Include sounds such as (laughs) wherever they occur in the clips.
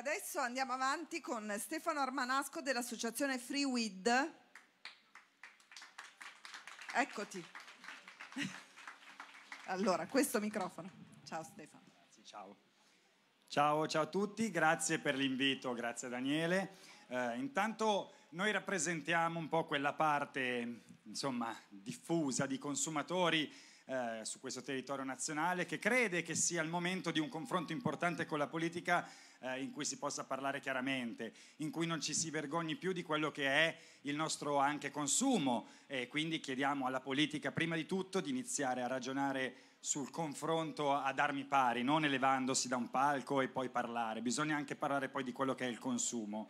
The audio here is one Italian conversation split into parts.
adesso andiamo avanti con Stefano Armanasco dell'associazione Free Weed. Eccoti. (laughs) Allora, questo microfono. Ciao Stefano. Sì, ciao. ciao. Ciao, a tutti, grazie per l'invito, grazie Daniele. Eh, intanto noi rappresentiamo un po' quella parte, insomma, diffusa di consumatori eh, su questo territorio nazionale, che crede che sia il momento di un confronto importante con la politica eh, in cui si possa parlare chiaramente, in cui non ci si vergogni più di quello che è il nostro anche consumo e quindi chiediamo alla politica prima di tutto di iniziare a ragionare sul confronto ad armi pari, non elevandosi da un palco e poi parlare, bisogna anche parlare poi di quello che è il consumo.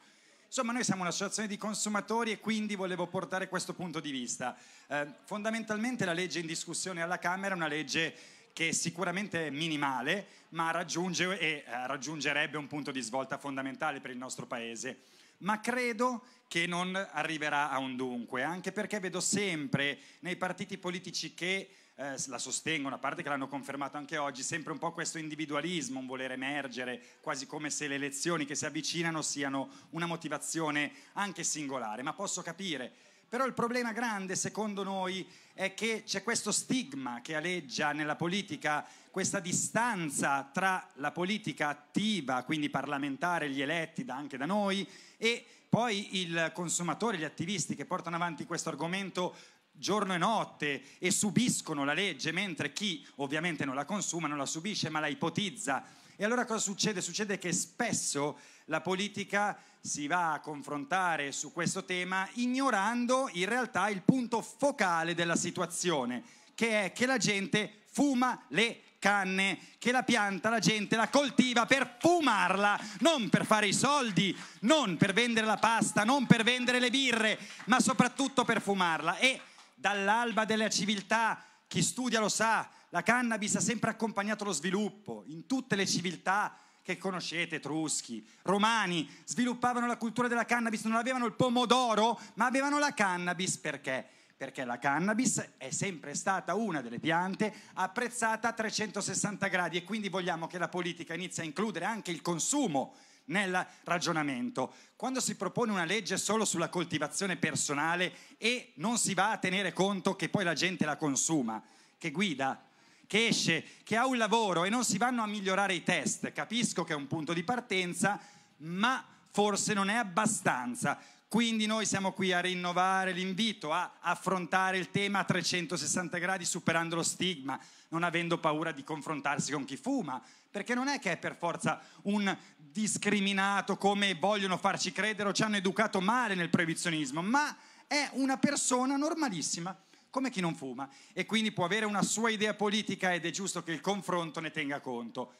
Insomma, noi siamo un'associazione di consumatori e quindi volevo portare questo punto di vista. Eh, fondamentalmente la legge in discussione alla Camera è una legge che sicuramente è minimale, ma raggiunge e eh, raggiungerebbe un punto di svolta fondamentale per il nostro Paese. Ma credo che non arriverà a un dunque, anche perché vedo sempre nei partiti politici che eh, la sostengo, una parte che l'hanno confermato anche oggi, sempre un po' questo individualismo, un voler emergere, quasi come se le elezioni che si avvicinano siano una motivazione anche singolare, ma posso capire. Però il problema grande, secondo noi, è che c'è questo stigma che aleggia nella politica, questa distanza tra la politica attiva, quindi parlamentare, gli eletti da, anche da noi, e poi il consumatore, gli attivisti che portano avanti questo argomento giorno e notte e subiscono la legge, mentre chi ovviamente non la consuma, non la subisce, ma la ipotizza. E allora cosa succede? Succede che spesso la politica si va a confrontare su questo tema ignorando in realtà il punto focale della situazione, che è che la gente fuma le canne, che la pianta la gente la coltiva per fumarla, non per fare i soldi, non per vendere la pasta, non per vendere le birre, ma soprattutto per fumarla. E dall'alba della civiltà, chi studia lo sa, la cannabis ha sempre accompagnato lo sviluppo in tutte le civiltà che conoscete, etruschi, romani, sviluppavano la cultura della cannabis, non avevano il pomodoro, ma avevano la cannabis perché? Perché la cannabis è sempre stata una delle piante apprezzata a 360 gradi e quindi vogliamo che la politica inizi a includere anche il consumo nel ragionamento. Quando si propone una legge solo sulla coltivazione personale e non si va a tenere conto che poi la gente la consuma, che guida, che esce, che ha un lavoro e non si vanno a migliorare i test, capisco che è un punto di partenza, ma forse non è abbastanza. Quindi noi siamo qui a rinnovare l'invito a affrontare il tema a 360 gradi superando lo stigma, non avendo paura di confrontarsi con chi fuma, perché non è che è per forza un discriminato come vogliono farci credere o ci hanno educato male nel proibizionismo, ma è una persona normalissima come chi non fuma e quindi può avere una sua idea politica ed è giusto che il confronto ne tenga conto.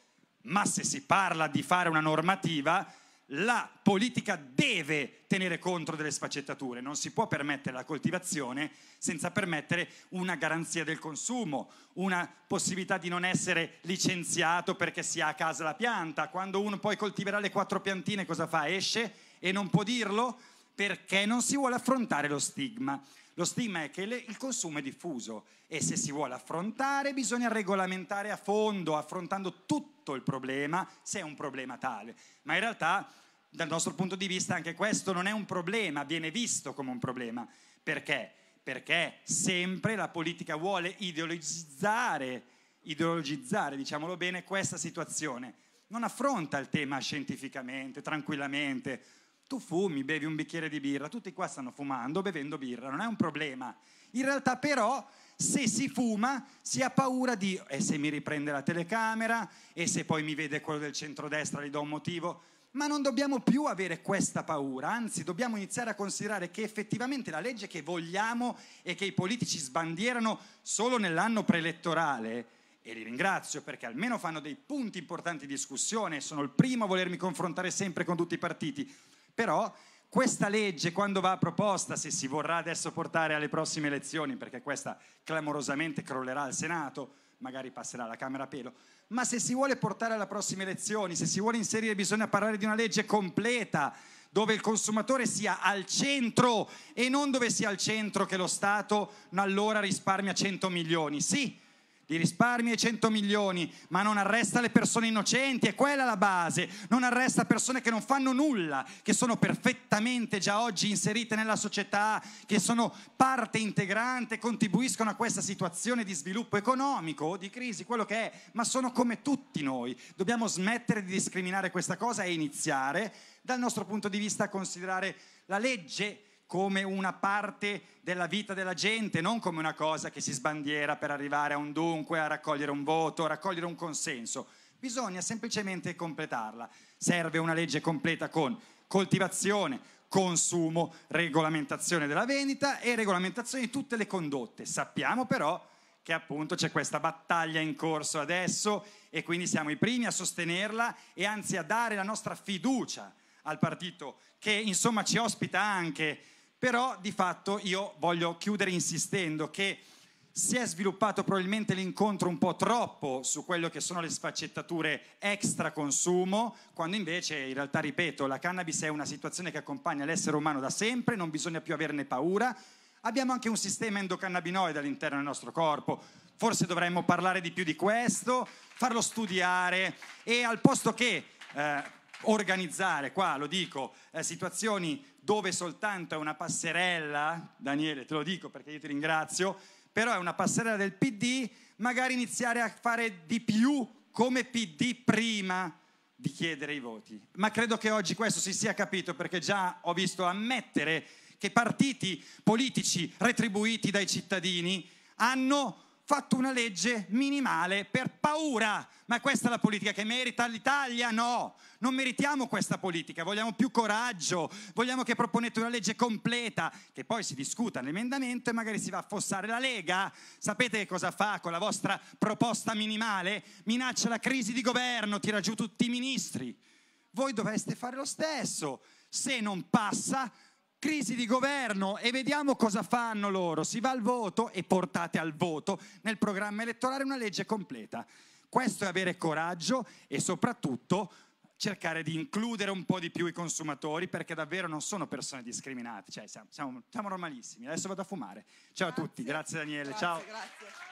Ma se si parla di fare una normativa, la politica deve tenere conto delle sfaccettature, non si può permettere la coltivazione senza permettere una garanzia del consumo, una possibilità di non essere licenziato perché si ha a casa la pianta. Quando uno poi coltiverà le quattro piantine cosa fa? Esce e non può dirlo perché non si vuole affrontare lo stigma. Lo stigma è che le, il consumo è diffuso e se si vuole affrontare bisogna regolamentare a fondo, affrontando tutto il problema, se è un problema tale. Ma in realtà, dal nostro punto di vista, anche questo non è un problema, viene visto come un problema. Perché? Perché sempre la politica vuole ideologizzare, ideologizzare, diciamolo bene, questa situazione. Non affronta il tema scientificamente, tranquillamente, tu fumi, bevi un bicchiere di birra, tutti qua stanno fumando, bevendo birra, non è un problema. In realtà però se si fuma si ha paura di e se mi riprende la telecamera e se poi mi vede quello del centrodestra gli do un motivo. Ma non dobbiamo più avere questa paura, anzi dobbiamo iniziare a considerare che effettivamente la legge che vogliamo e che i politici sbandierano solo nell'anno preelettorale, e li ringrazio perché almeno fanno dei punti importanti di discussione, sono il primo a volermi confrontare sempre con tutti i partiti, però questa legge quando va proposta, se si vorrà adesso portare alle prossime elezioni, perché questa clamorosamente crollerà al Senato, magari passerà alla Camera a pelo, ma se si vuole portare alle prossime elezioni, se si vuole inserire bisogna parlare di una legge completa, dove il consumatore sia al centro e non dove sia al centro che lo Stato allora risparmia 100 milioni. Sì, li risparmi ai 100 milioni, ma non arresta le persone innocenti, è quella la base. Non arresta persone che non fanno nulla, che sono perfettamente già oggi inserite nella società, che sono parte integrante, contribuiscono a questa situazione di sviluppo economico di crisi, quello che è, ma sono come tutti noi. Dobbiamo smettere di discriminare questa cosa e iniziare dal nostro punto di vista a considerare la legge come una parte della vita della gente, non come una cosa che si sbandiera per arrivare a un dunque, a raccogliere un voto, a raccogliere un consenso. Bisogna semplicemente completarla. Serve una legge completa con coltivazione, consumo, regolamentazione della vendita e regolamentazione di tutte le condotte. Sappiamo però che appunto c'è questa battaglia in corso adesso e quindi siamo i primi a sostenerla e anzi a dare la nostra fiducia al partito che insomma ci ospita anche però di fatto io voglio chiudere insistendo che si è sviluppato probabilmente l'incontro un po' troppo su quello che sono le sfaccettature extra consumo, quando invece in realtà, ripeto, la cannabis è una situazione che accompagna l'essere umano da sempre, non bisogna più averne paura. Abbiamo anche un sistema endocannabinoide all'interno del nostro corpo, forse dovremmo parlare di più di questo, farlo studiare e al posto che... Eh, organizzare qua, lo dico, eh, situazioni dove soltanto è una passerella, Daniele te lo dico perché io ti ringrazio, però è una passerella del PD, magari iniziare a fare di più come PD prima di chiedere i voti. Ma credo che oggi questo si sia capito perché già ho visto ammettere che partiti politici retribuiti dai cittadini hanno fatto una legge minimale per paura. Ma questa è la politica che merita l'Italia? No, non meritiamo questa politica, vogliamo più coraggio, vogliamo che proponete una legge completa, che poi si discuta nell'emendamento e magari si va a fossare la Lega. Sapete che cosa fa con la vostra proposta minimale? Minaccia la crisi di governo, tira giù tutti i ministri. Voi dovreste fare lo stesso. Se non passa, crisi di governo e vediamo cosa fanno loro. Si va al voto e portate al voto nel programma elettorale una legge completa. Questo è avere coraggio e soprattutto cercare di includere un po' di più i consumatori perché davvero non sono persone discriminate, cioè siamo, siamo, siamo normalissimi. Adesso vado a fumare. Ciao grazie. a tutti, grazie Daniele, grazie, ciao. Grazie.